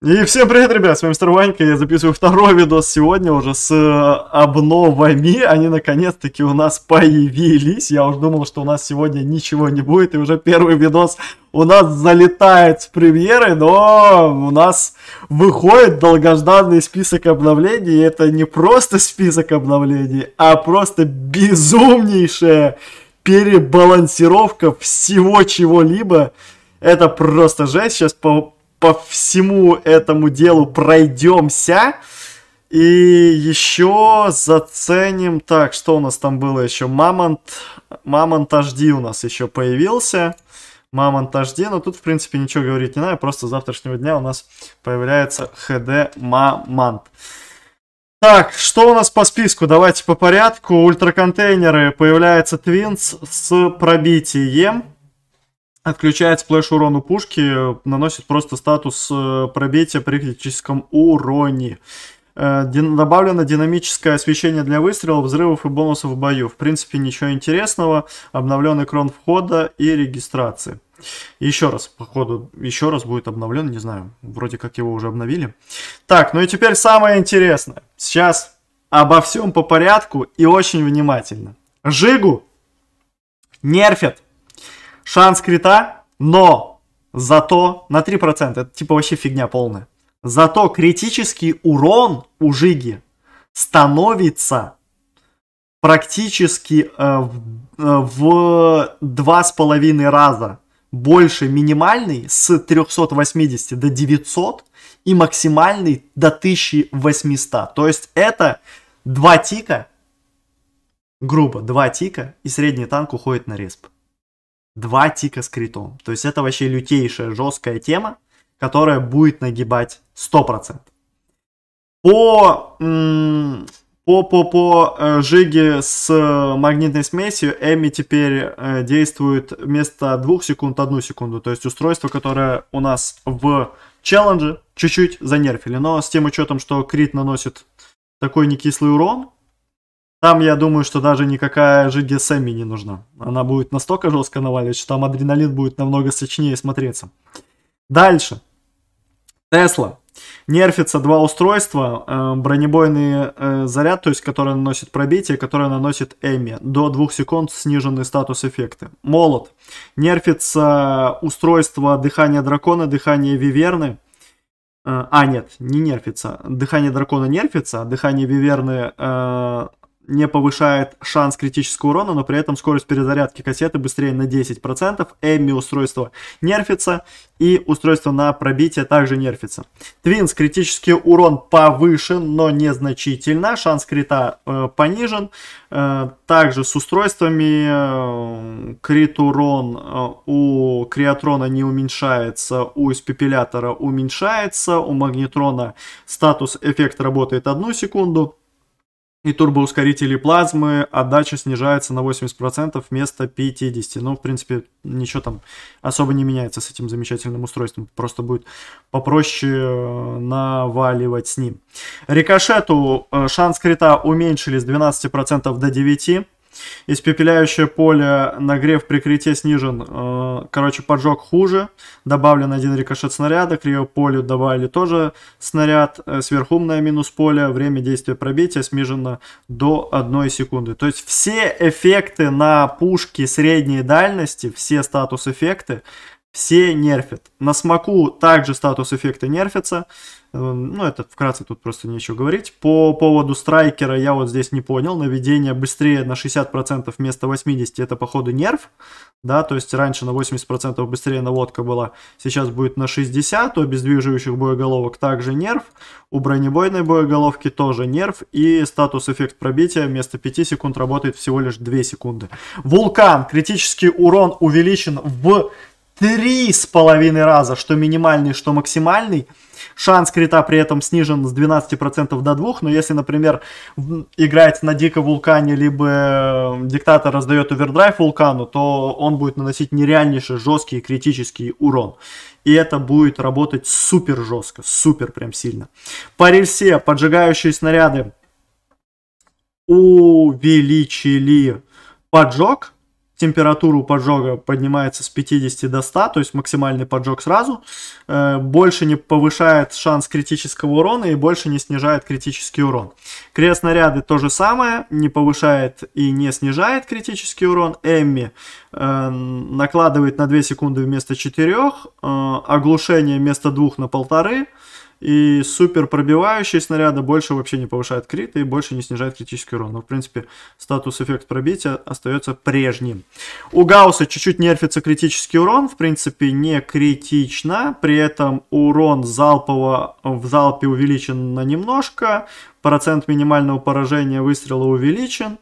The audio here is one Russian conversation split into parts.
И всем привет, ребят, с вами Мистер Ванька, я записываю второй видос сегодня уже с э, обновами, они наконец-таки у нас появились, я уже думал, что у нас сегодня ничего не будет, и уже первый видос у нас залетает с премьеры, но у нас выходит долгожданный список обновлений, и это не просто список обновлений, а просто безумнейшая перебалансировка всего чего-либо, это просто жесть, сейчас по по всему этому делу пройдемся. И еще заценим, так, что у нас там было еще? Мамонт, Мамонт HD у нас еще появился. Мамонт HD, но тут, в принципе, ничего говорить не надо, просто с завтрашнего дня у нас появляется HD Мамонт. Так, что у нас по списку? Давайте по порядку. Ультраконтейнеры. Появляется Твинс с пробитием. Отключает сплэш урон у пушки, наносит просто статус э, пробития при критическом уроне. Э, добавлено динамическое освещение для выстрелов, взрывов и бонусов в бою. В принципе, ничего интересного. Обновленный крон входа и регистрации. Еще раз, походу, еще раз будет обновлен, не знаю, вроде как его уже обновили. Так, ну и теперь самое интересное. Сейчас обо всем по порядку и очень внимательно. Жигу нерфят Шанс крита, но зато на 3%. Это типа вообще фигня полная. Зато критический урон у Жиги становится практически э, в э, два с половиной раза больше минимальный с 380 до 900 и максимальный до 1800. То есть это два тика, грубо два тика, и средний танк уходит на респ два тика с критом. То есть это вообще лютейшая жесткая тема, которая будет нагибать 100%. По, по, по, по э, жиге с э, магнитной смесью Эми теперь э, действует вместо 2 секунд 1 секунду. То есть устройство, которое у нас в челлендже, чуть-чуть занерфили. Но с тем учетом, что крит наносит такой некислый урон, там, я думаю, что даже никакая жиде Сэмми не нужна. Она будет настолько жестко навалить, что там адреналин будет намного сочнее смотреться. Дальше. Тесла. Нерфится два устройства, э, бронебойный э, заряд, то есть который наносит пробитие, который наносит Эми. До 2 секунд сниженный статус эффекты. Молот. Нерфится устройство дыхания дракона, дыхание виверны. Э, а, нет, не нерфится. Дыхание дракона нерфится, дыхание виверны э, не повышает шанс критического урона, но при этом скорость перезарядки кассеты быстрее на 10%. Эмми устройство нерфится и устройство на пробитие также нерфится. Твинс критический урон повышен, но незначительно. Шанс крита э, понижен. Э, также с устройствами э, крит урон э, у криатрона не уменьшается, у испепелятора уменьшается, у магнетрона статус эффект работает одну секунду и турбоускорители плазмы, отдача а снижается на 80% вместо 50. Ну, в принципе, ничего там особо не меняется с этим замечательным устройством. Просто будет попроще э, наваливать с ним. Рикошету э, шанс крита уменьшили с 12% до 9%. Испепеляющее поле нагрев при крите снижен э, короче, поджог хуже, добавлен один рикошет снаряда, к ее полю добавили тоже снаряд, э, сверхумное минус поле, время действия пробития снижено до 1 секунды. То есть все эффекты на пушки средней дальности, все статус-эффекты, все нерфят. На смоку также статус эффекты нерфятся. Эм, ну, это вкратце тут просто нечего говорить. По поводу страйкера я вот здесь не понял. Наведение быстрее на 60% вместо 80% это походу нерв. Да, то есть раньше на 80% быстрее наводка была, сейчас будет на 60%. У обездвиживающих боеголовок также нерв. У бронебойной боеголовки тоже нерв. И статус эффект пробития вместо 5 секунд работает всего лишь 2 секунды. Вулкан. Критический урон увеличен в три с половиной раза, что минимальный, что максимальный. Шанс крита при этом снижен с 12% до 2, но если, например, играть на Дико Вулкане, либо э, Диктатор раздает овердрайв Вулкану, то он будет наносить нереальнейший жесткий критический урон. И это будет работать супер жестко, супер прям сильно. По рельсе поджигающие снаряды увеличили поджог, температуру поджога поднимается с 50 до 100, то есть максимальный поджог сразу, э, больше не повышает шанс критического урона и больше не снижает критический урон. Крест снаряды то же самое, не повышает и не снижает критический урон. Эмми э, накладывает на 2 секунды вместо 4, э, оглушение вместо 2 на 1,5, и супер пробивающие снаряды больше вообще не повышают крит и больше не снижает критический урон. Но, в принципе, статус эффект пробития остается прежним. У Гаусса чуть-чуть нерфится критический урон. В принципе, не критично. При этом урон залпового в залпе увеличен на немножко. Процент минимального поражения выстрела увеличен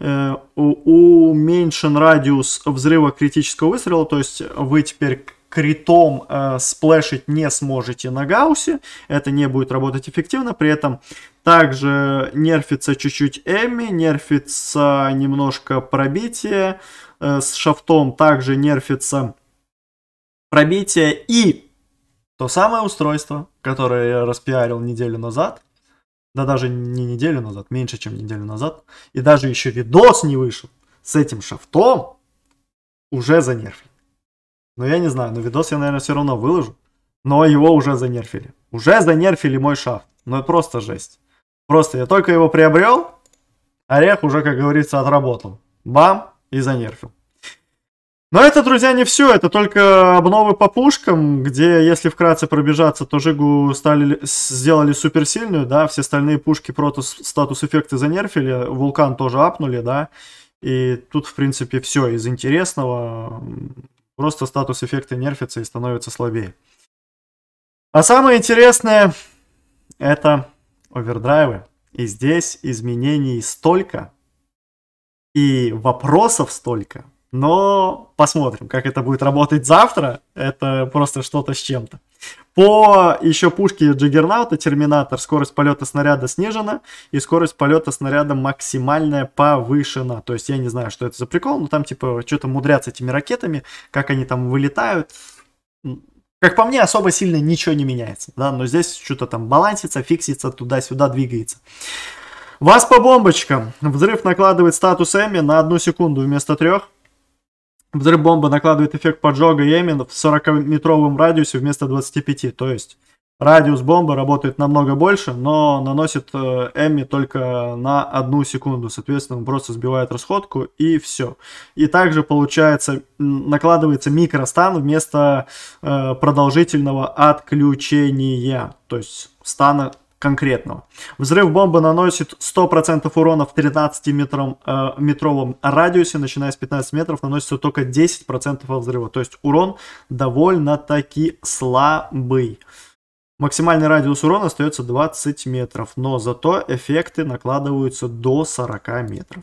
э, уменьшен радиус взрыва критического выстрела, то есть вы теперь критом э, сплэшить не сможете на гаусе, это не будет работать эффективно, при этом также нерфится чуть-чуть Эми, нерфится немножко пробитие, э, с шафтом также нерфится пробитие и то самое устройство, которое я распиарил неделю назад, да даже не неделю назад, меньше чем неделю назад, и даже еще видос не вышел с этим шафтом, уже занерфлен. Ну, я не знаю, но видос я, наверное, все равно выложу. Но его уже занерфили. Уже занерфили мой шафт. Ну, просто жесть. Просто я только его приобрел, орех уже, как говорится, отработал. Бам, и занерфил. Но это, друзья, не все. Это только обновы по пушкам, где, если вкратце пробежаться, то Жигу стали, сделали суперсильную, да, все остальные пушки просто статус эффекты занерфили, вулкан тоже апнули, да. И тут, в принципе, все из интересного. Просто статус эффекта нерфится и становится слабее. А самое интересное это овердрайвы. И здесь изменений столько, и вопросов столько. Но посмотрим, как это будет работать завтра. Это просто что-то с чем-то. По еще пушке Джиггернаута Терминатор скорость полета снаряда снижена и скорость полета снаряда максимальная повышена. То есть я не знаю, что это за прикол, но там типа что-то мудрятся этими ракетами, как они там вылетают. Как по мне, особо сильно ничего не меняется, да, но здесь что-то там балансится, фиксится, туда-сюда двигается. Вас по бомбочкам. Взрыв накладывает статус Эми на одну секунду вместо трех. Взрыв-бомба накладывает эффект поджога Йемен в 40-метровом радиусе вместо 25, то есть радиус бомбы работает намного больше, но наносит э, Эмми только на одну секунду. Соответственно, он просто сбивает расходку и все. И также получается, накладывается микростан вместо э, продолжительного отключения. То есть стана конкретного. Взрыв бомбы наносит 100% урона в 13-метровом э, радиусе, начиная с 15 метров, наносится только 10% от взрыва. То есть урон довольно-таки слабый. Максимальный радиус урона остается 20 метров, но зато эффекты накладываются до 40 метров.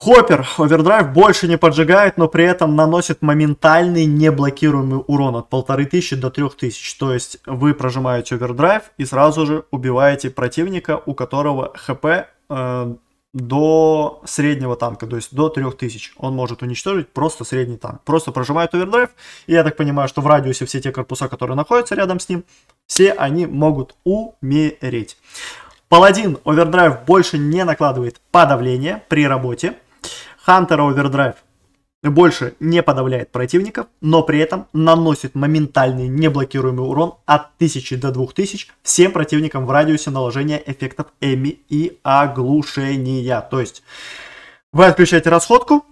Хоппер овердрайв больше не поджигает, но при этом наносит моментальный неблокируемый урон от 1500 до 3000. То есть вы прожимаете овердрайв и сразу же убиваете противника, у которого хп э, до среднего танка, то есть до 3000. Он может уничтожить просто средний танк. Просто прожимает овердрайв. И я так понимаю, что в радиусе все те корпуса, которые находятся рядом с ним, все они могут умереть. Паладин овердрайв больше не накладывает подавление при работе. Хантер Овердрайв больше не подавляет противников, но при этом наносит моментальный неблокируемый урон от 1000 до 2000 всем противникам в радиусе наложения эффектов Эми и оглушения. То есть вы отключаете расходку,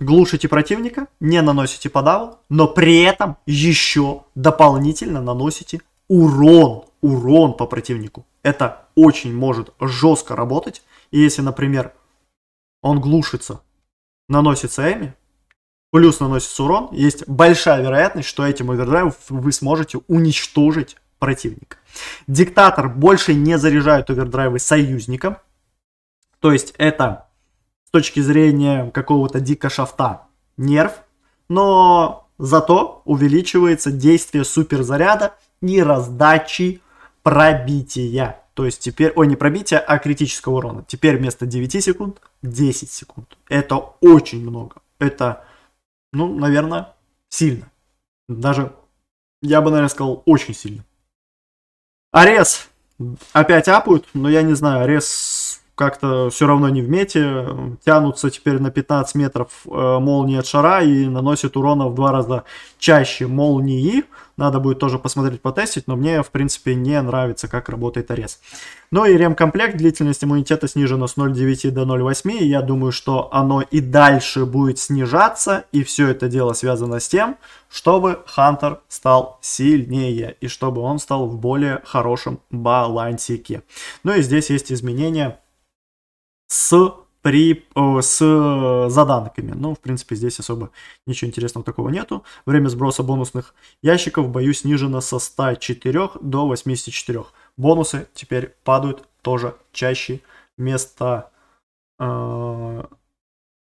глушите противника, не наносите подаву, но при этом еще дополнительно наносите урон, урон по противнику. Это очень может жестко работать. И если, например, он глушится наносится Эми, плюс наносится урон, есть большая вероятность, что этим овердрайвом вы сможете уничтожить противника. Диктатор больше не заряжает овердрайвы союзникам, то есть это с точки зрения какого-то дика шафта нерв, но зато увеличивается действие суперзаряда и раздачи пробития. То есть теперь, ой, не пробития, а критического урона. Теперь вместо 9 секунд 10 секунд. Это очень много. Это, ну, наверное, сильно. Даже, я бы, наверное, сказал, очень сильно. Арес опять апают, но я не знаю, Арес как-то все равно не в мете, тянутся теперь на 15 метров э, молнии от шара и наносят урона в два раза чаще молнии. Надо будет тоже посмотреть, потестить, но мне, в принципе, не нравится, как работает арес. Ну и ремкомплект, длительность иммунитета снижена с 0,9 до 0,8, я думаю, что оно и дальше будет снижаться, и все это дело связано с тем, чтобы Хантер стал сильнее, и чтобы он стал в более хорошем балансике. Ну и здесь есть изменения с, при, э, с заданками. Ну, в принципе, здесь особо ничего интересного такого нету. Время сброса бонусных ящиков, боюсь снижено со 104 до 84. Бонусы теперь падают тоже чаще. Вместо э,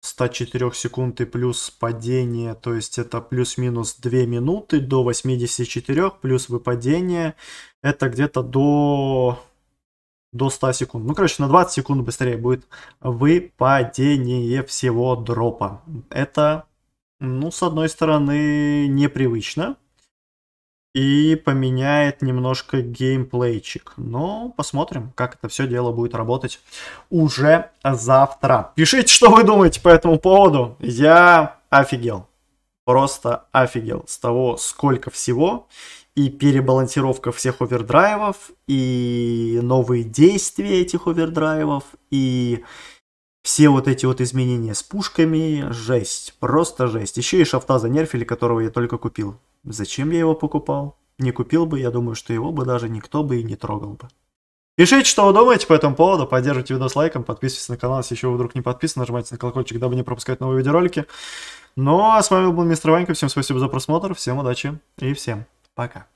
104 секунды плюс падение, то есть это плюс-минус 2 минуты до 84, плюс выпадение, это где-то до до 100 секунд. Ну, короче, на 20 секунд быстрее будет выпадение всего дропа. Это, ну, с одной стороны, непривычно. И поменяет немножко геймплейчик. Но посмотрим, как это все дело будет работать уже завтра. Пишите, что вы думаете по этому поводу. Я офигел. Просто офигел с того, сколько всего и перебалансировка всех овердрайвов, и новые действия этих овердрайвов, и все вот эти вот изменения с пушками, жесть, просто жесть. Еще и шафта занерфили, которого я только купил. Зачем я его покупал? Не купил бы, я думаю, что его бы даже никто бы и не трогал бы. Пишите, что вы думаете по этому поводу, поддержите с лайком, подписывайтесь на канал, если еще вы вдруг не подписаны, нажимайте на колокольчик, дабы не пропускать новые видеоролики. Ну а с вами был Мистер Ванька, всем спасибо за просмотр, всем удачи и всем Пока.